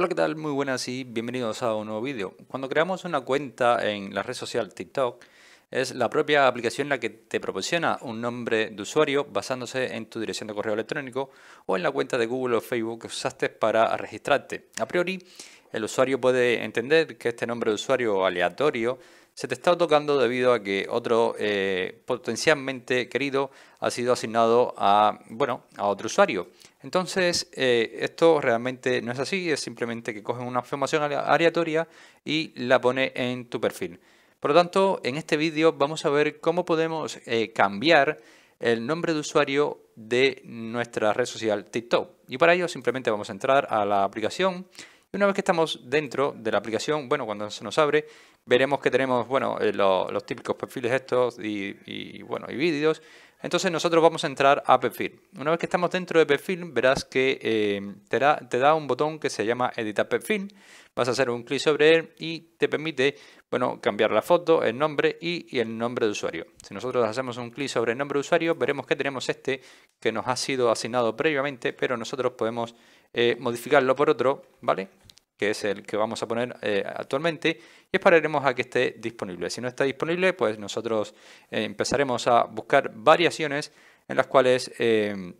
Hola, ¿qué tal? Muy buenas y bienvenidos a un nuevo vídeo. Cuando creamos una cuenta en la red social TikTok, es la propia aplicación la que te proporciona un nombre de usuario basándose en tu dirección de correo electrónico o en la cuenta de Google o Facebook que usaste para registrarte. A priori, el usuario puede entender que este nombre de usuario aleatorio se te está tocando debido a que otro eh, potencialmente querido ha sido asignado a, bueno, a otro usuario. Entonces, eh, esto realmente no es así, es simplemente que cogen una información aleatoria y la pone en tu perfil. Por lo tanto, en este vídeo vamos a ver cómo podemos eh, cambiar el nombre de usuario de nuestra red social TikTok. Y para ello simplemente vamos a entrar a la aplicación una vez que estamos dentro de la aplicación, bueno, cuando se nos abre, veremos que tenemos, bueno, eh, los, típicos perfiles estos y, bueno, y vídeos. Entonces nosotros vamos a entrar a perfil. Una vez que estamos dentro de perfil, verás que eh, te, da, un botón que se llama editar perfil. Vas a hacer un clic sobre él y te permite, bueno, cambiar la foto, el nombre y, el nombre de usuario. Si nosotros hacemos un clic sobre el nombre de usuario, veremos que tenemos este que nos ha sido asignado previamente, pero nosotros podemos eh, modificarlo por otro, ¿vale? que es el que vamos a poner eh, actualmente, y esperaremos a que esté disponible. Si no está disponible, pues nosotros eh, empezaremos a buscar variaciones en las cuales em,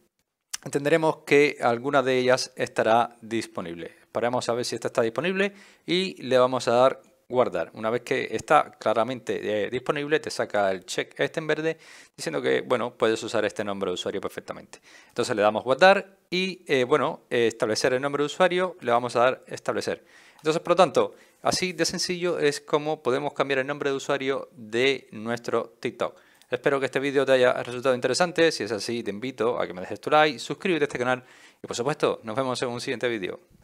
entenderemos que alguna de ellas estará disponible. Esperamos a ver si esta está disponible y le vamos a dar guardar. Una vez que está claramente eh, disponible, te saca el check este en verde diciendo que, bueno, puedes usar este nombre de usuario perfectamente. Entonces le damos guardar y, eh, bueno, eh, establecer el nombre de usuario, le vamos a dar establecer. Entonces, por lo tanto, así de sencillo es como podemos cambiar el nombre de usuario de nuestro TikTok. Espero que este vídeo te haya resultado interesante. Si es así, te invito a que me dejes tu like, suscríbete a este canal y, por supuesto, nos vemos en un siguiente vídeo.